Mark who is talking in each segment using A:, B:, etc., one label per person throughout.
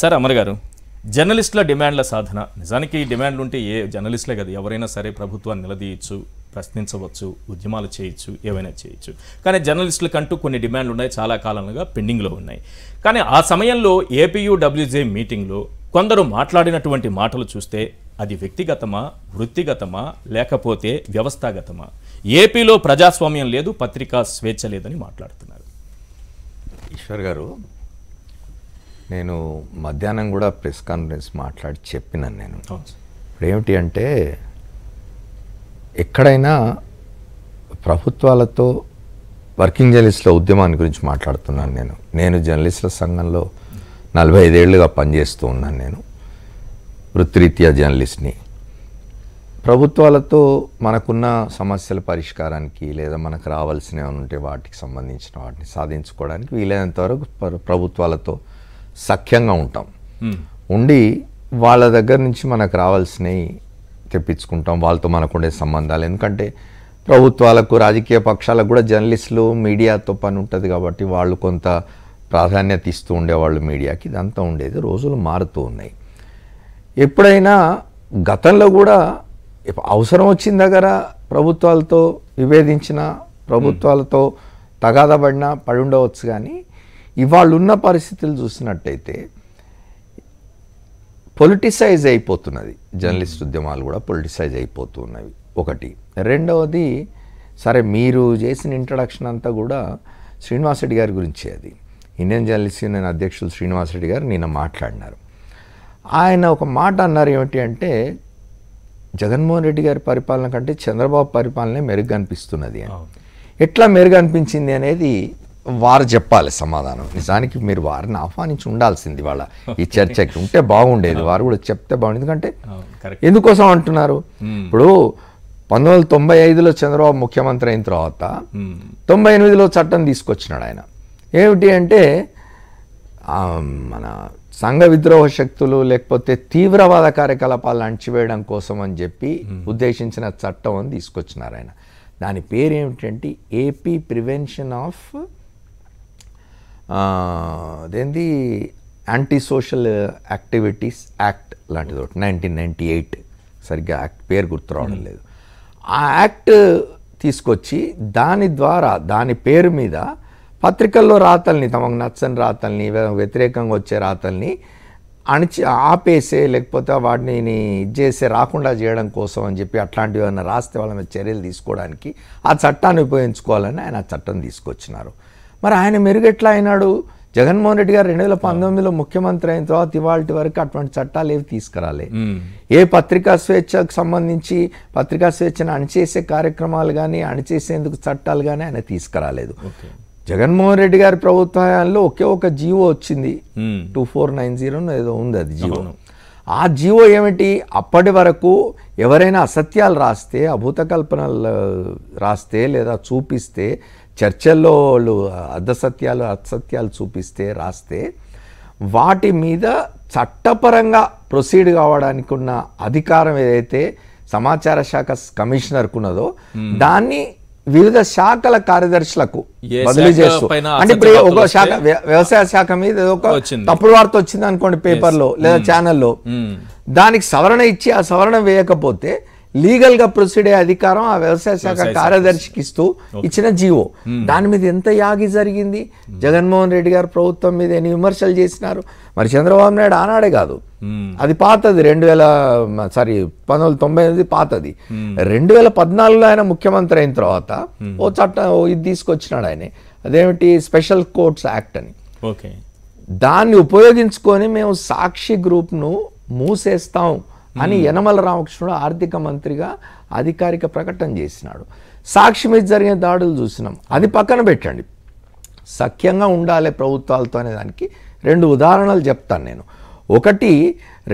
A: Sir Amar గారు జర్నలిస్టుల డిమాండ్ల సాధన నిజానికి డిమాండ్లు ఉంటే ఏ జర్నలిస్టులే కదా ఎవరైనా సరే ప్రభుత్వాన్ని నిలదీయచ్చు ప్రశ్నించవచ్చు ఉద్యమాలు చేయొచ్చు ఏవైనా చేయొచ్చు కానీ జర్నలిస్టుల కంటూ కొన్ని డిమాండ్లు ఉన్నాయి చాలా కాలంగా పెండింగ్లో ఉన్నాయి కానీ ఆ సమయంలో ఏపీయూడబ్ల్యూజే మీటింగ్లో కొందరు మాట్లాడినటువంటి మాటలు చూస్తే అది వ్యక్తిగతమా వృత్తిగతమా లేకపోతే వ్యవస్థాగతమా ఏపీలో ప్రజాస్వామ్యం లేదు పత్రికా స్వేచ్ఛ లేదని మాట్లాడుతున్నారు ఈశ్వర్ గారు నేను మధ్యాహ్నం కూడా ప్రెస్ కాన్ఫరెన్స్ మాట్లాడి చెప్పినాను నేను ఇప్పుడు ఏమిటి అంటే ఎక్కడైనా ప్రభుత్వాలతో వర్కింగ్ జర్నలిస్టుల ఉద్యమాన్ని గురించి మాట్లాడుతున్నాను నేను నేను జర్నలిస్టుల సంఘంలో నలభై ఐదేళ్లుగా పనిచేస్తూ ఉన్నాను నేను వృత్తిరీత్యా జర్నలిస్ట్ని ప్రభుత్వాలతో మనకున్న సమస్యల పరిష్కారానికి లేదా మనకు రావాల్సినవి ఉంటే వాటికి సంబంధించిన వాటిని సాధించుకోవడానికి వీలైనంత వరకు ప్రభుత్వాలతో సఖ్యంగా ఉంటాం ఉండి వాళ్ళ దగ్గర నుంచి మనకు రావాల్సినవి తెప్పించుకుంటాం వాళ్ళతో మనకు ఉండే సంబంధాలు ఎందుకంటే ప్రభుత్వాలకు రాజకీయ పక్షాలకు కూడా జర్నలిస్టులు మీడియాతో పని ఉంటుంది కాబట్టి వాళ్ళు కొంత ప్రాధాన్యత ఇస్తూ ఉండేవాళ్ళు మీడియాకి ఇదంతా ఉండేది రోజులు మారుతూ ఉన్నాయి ఎప్పుడైనా గతంలో కూడా అవసరం వచ్చిన దగ్గర ప్రభుత్వాలతో విభేదించిన ప్రభుత్వాలతో తగాదబడిన పడి ఉండవచ్చు కానీ ఇవాళ ఉన్న పరిస్థితులు చూసినట్టయితే పొలిటిసైజ్ అయిపోతున్నది జర్నలిస్ట్ hmm. ఉద్యమాలు కూడా పొలిటిసైజ్ అయిపోతున్నవి ఒకటి రెండవది సరే మీరు చేసిన ఇంట్రడక్షన్ అంతా కూడా శ్రీనివాసరెడ్డి గారి గురించే అది ఇండియన్ జర్నలిస్ట్ యూనియన్ అధ్యక్షులు శ్రీనివాసరెడ్డి గారు నిన్న మాట్లాడినారు ఆయన ఒక మాట అన్నారు ఏమిటి అంటే జగన్మోహన్ రెడ్డి గారి పరిపాలన కంటే చంద్రబాబు పరిపాలనే మెరుగ్గా అనిపిస్తున్నది అని ఎట్లా మెరుగు అనిపించింది అనేది వారు చెప్పాలి సమాధానం నిజానికి మీరు వారిని ఆహ్వానించి ఉండాల్సింది వాళ్ళ ఈ చర్చకి ఉంటే బాగుండేది వారు కూడా చెప్తే బాగుండేది ఎందుకంటే ఎందుకోసం అంటున్నారు ఇప్పుడు పంతొమ్మిది వందల తొంభై ఐదులో చంద్రబాబు ముఖ్యమంత్రి అయిన తర్వాత తొంభై ఎనిమిదిలో చట్టం తీసుకొచ్చినాడు ఆయన ఏమిటి అంటే మన సంఘ విద్రోహ శక్తులు లేకపోతే తీవ్రవాద కార్యకలాపాలు అణచివేయడం కోసం అని చెప్పి ఉద్దేశించిన చట్టం అని తీసుకొచ్చినారు ఆయన దాని పేరు ఏమిటంటే ఏపీ ప్రివెన్షన్ ఆఫ్ అదేంది యాంటీ సోషల్ యాక్టివిటీస్ యాక్ట్ లాంటిది ఒకటి నైన్టీన్ నైంటీ ఎయిట్ సరిగ్గా యాక్ట్ పేరు గుర్తు రావడం లేదు ఆ యాక్ట్ తీసుకొచ్చి దాని ద్వారా దాని పేరు మీద పత్రికల్లో రాతల్ని తమకు నచ్చని రాతల్ని వ్యతిరేకంగా వచ్చే రాతల్ని అణిచి ఆపేసే లేకపోతే వాటిని చేసే రాకుండా చేయడం కోసం అని చెప్పి అట్లాంటివి ఏమైనా రాస్తే వాళ్ళ మీద చర్యలు తీసుకోవడానికి ఆ చట్టాన్ని ఉపయోగించుకోవాలని ఆయన ఆ చట్టం తీసుకొచ్చినారు మరి ఆయన మెరుగెట్లా అయినాడు జగన్మోహన్ రెడ్డి గారు రెండు వేల పంతొమ్మిదిలో ముఖ్యమంత్రి అయిన తర్వాత ఇవాళ వరకు అటువంటి చట్టాలు ఏవి తీసుకురాలే ఏ పత్రికా స్వేచ్ఛకు సంబంధించి పత్రికా స్వేచ్ఛను అణిచేసే కార్యక్రమాలు కానీ అణిచేసేందుకు చట్టాలు కానీ ఆయన తీసుకురాలేదు జగన్మోహన్ రెడ్డి గారి ప్రభుత్వంలో ఒకే ఒక జీవో వచ్చింది టూ ఫోర్ నైన్ జీరో ఏదో ఉంది అది జీవో ఆ జీవో ఏమిటి అప్పటి వరకు ఎవరైనా అసత్యాలు రాస్తే అభూత కల్పనలు రాస్తే లేదా చూపిస్తే చర్చల్లో వాళ్ళు అర్ధసత్యాలు అసత్యాలు చూపిస్తే రాస్తే వాటి మీద చట్టపరంగా ప్రొసీడ్ కావడానికి ఉన్న అధికారం ఏదైతే సమాచార శాఖ కమిషనర్కు ఉన్నదో దాన్ని వివిధ శాఖల కార్యదర్శులకు బదిలీ చేస్తూ అంటే ఇప్పుడు ఒక శాఖ వ్యవసాయ శాఖ మీద ఒక తప్పుడు వార్త వచ్చింది అనుకోండి పేపర్లో లేదా ఛానల్లో hmm. hmm. దానికి సవరణ ఇచ్చి ఆ సవరణ వేయకపోతే లీగల్గా ప్రొసీడ్ అయ్యే అధికారం ఆ వ్యవసాయ శాఖ కార్యదర్శికి ఇస్తూ ఇచ్చిన జీవో దాని మీద ఎంత యాగి జరిగింది జగన్మోహన్ రెడ్డి గారు ప్రభుత్వం మీద ఎన్ని విమర్శలు చేసినారు మరి చంద్రబాబు నాయుడు ఆనాడే కాదు అది పాతది రెండు వేల సారీ పంతొమ్మిది తొంభై ఎనిమిది పాతది రెండు వేల పద్నాలుగులో ఆయన ముఖ్యమంత్రి అయిన తర్వాత ఓ చట్టం ఇది తీసుకొచ్చినాడు ఆయన అదేమిటి స్పెషల్ కోర్ట్స్ యాక్ట్ అని ఓకే దాన్ని ఉపయోగించుకొని మేము సాక్షి గ్రూప్ను మూసేస్తాం అని hmm. యనమల రామకృష్ణుడు ఆర్థిక మంత్రిగా అధికారిక ప్రకటన చేసినాడు సాక్షి మీద జరిగిన దాడులు చూసినాం అది పక్కన పెట్టండి సఖ్యంగా ఉండాలి ప్రభుత్వాలతో అనే దానికి రెండు ఉదాహరణలు చెప్తాను నేను ఒకటి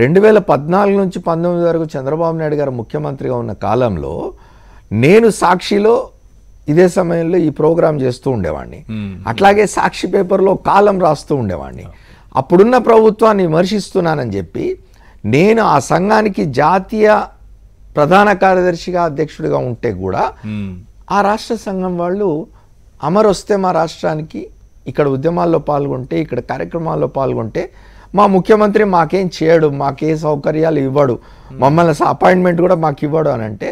A: రెండు వేల పద్నాలుగు నుంచి పంతొమ్మిది వరకు చంద్రబాబు నాయుడు గారు ముఖ్యమంత్రిగా ఉన్న కాలంలో నేను సాక్షిలో ఇదే సమయంలో ఈ ప్రోగ్రాం చేస్తూ ఉండేవాడిని hmm. అట్లాగే సాక్షి పేపర్లో కాలం రాస్తూ ఉండేవాడిని అప్పుడున్న ప్రభుత్వాన్ని విమర్శిస్తున్నానని చెప్పి నేను ఆ సంఘానికి జాతీయ ప్రధాన కార్యదర్శిగా అధ్యక్షుడిగా ఉంటే కూడా ఆ రాష్ట్ర సంఘం వాళ్ళు అమరు వస్తే మా రాష్ట్రానికి ఇక్కడ ఉద్యమాల్లో పాల్గొంటే ఇక్కడ కార్యక్రమాల్లో పాల్గొంటే మా ముఖ్యమంత్రి మాకేం చేయడు మాకే సౌకర్యాలు ఇవ్వడు మమ్మల్ని అపాయింట్మెంట్ కూడా మాకు ఇవ్వడు అని అంటే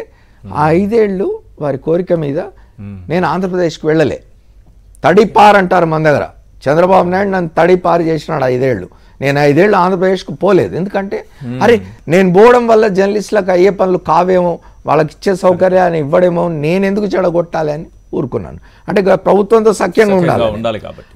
A: ఆ ఐదేళ్ళు వారి కోరిక మీద నేను ఆంధ్రప్రదేశ్కి వెళ్ళలే తడిపార్ అంటారు మన దగ్గర చంద్రబాబు నాయుడు నన్ను తడిపారు చేసినాడు ఐదేళ్ళు నేను ఐదేళ్ళు ఆంధ్రప్రదేశ్కు పోలేదు ఎందుకంటే అరే నేను పోవడం వల్ల జర్నలిస్టులకు అయ్యే పనులు కావేమో వాళ్ళకి ఇచ్చే సౌకర్యాన్ని ఇవ్వడేమో నేను ఎందుకు చెడగొట్టాలి అని ఊరుకున్నాను అంటే ప్రభుత్వంతో సఖ్యంగా ఉండాలి ఉండాలి కాబట్టి